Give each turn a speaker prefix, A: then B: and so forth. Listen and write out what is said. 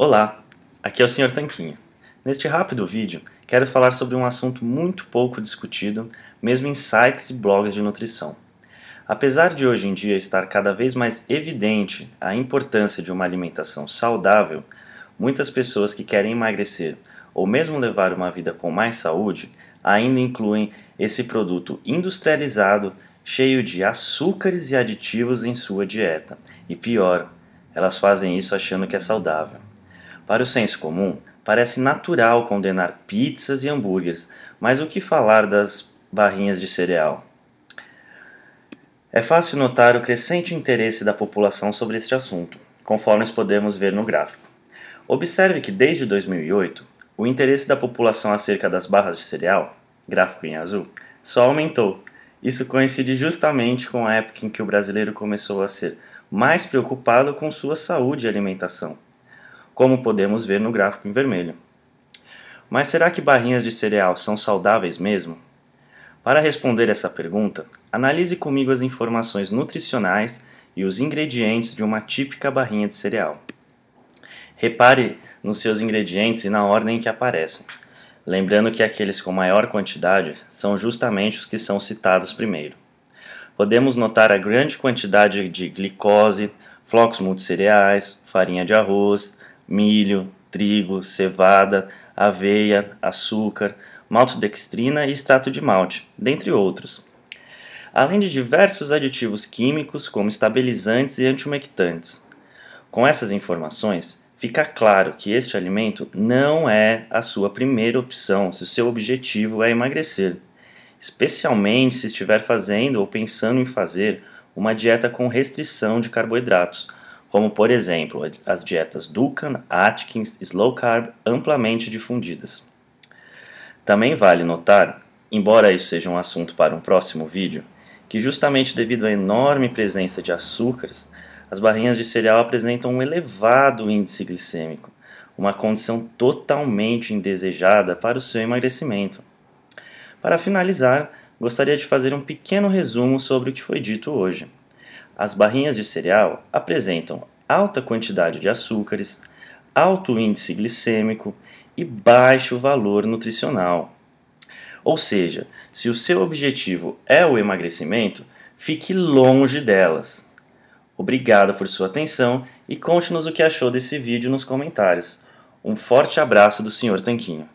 A: Olá, aqui é o Sr. Tanquinho. Neste rápido vídeo, quero falar sobre um assunto muito pouco discutido, mesmo em sites e blogs de nutrição. Apesar de hoje em dia estar cada vez mais evidente a importância de uma alimentação saudável, muitas pessoas que querem emagrecer ou mesmo levar uma vida com mais saúde ainda incluem esse produto industrializado cheio de açúcares e aditivos em sua dieta. E pior, elas fazem isso achando que é saudável. Para o senso comum, parece natural condenar pizzas e hambúrgueres, mas o que falar das barrinhas de cereal? É fácil notar o crescente interesse da população sobre este assunto, conforme podemos ver no gráfico. Observe que desde 2008, o interesse da população acerca das barras de cereal, gráfico em azul, só aumentou. Isso coincide justamente com a época em que o brasileiro começou a ser mais preocupado com sua saúde e alimentação como podemos ver no gráfico em vermelho. Mas será que barrinhas de cereal são saudáveis mesmo? Para responder essa pergunta, analise comigo as informações nutricionais e os ingredientes de uma típica barrinha de cereal. Repare nos seus ingredientes e na ordem em que aparecem, lembrando que aqueles com maior quantidade são justamente os que são citados primeiro. Podemos notar a grande quantidade de glicose, flocos multicereais, farinha de arroz, milho, trigo, cevada, aveia, açúcar, maltodextrina e extrato de malte, dentre outros. Além de diversos aditivos químicos como estabilizantes e antiumectantes. Com essas informações, fica claro que este alimento não é a sua primeira opção se o seu objetivo é emagrecer, especialmente se estiver fazendo ou pensando em fazer uma dieta com restrição de carboidratos, como por exemplo as dietas Dukan, Atkins, Slow Carb, amplamente difundidas. Também vale notar, embora isso seja um assunto para um próximo vídeo, que justamente devido à enorme presença de açúcares, as barrinhas de cereal apresentam um elevado índice glicêmico, uma condição totalmente indesejada para o seu emagrecimento. Para finalizar, gostaria de fazer um pequeno resumo sobre o que foi dito hoje. As barrinhas de cereal apresentam alta quantidade de açúcares, alto índice glicêmico e baixo valor nutricional. Ou seja, se o seu objetivo é o emagrecimento, fique longe delas. Obrigado por sua atenção e conte-nos o que achou desse vídeo nos comentários. Um forte abraço do Sr. Tanquinho.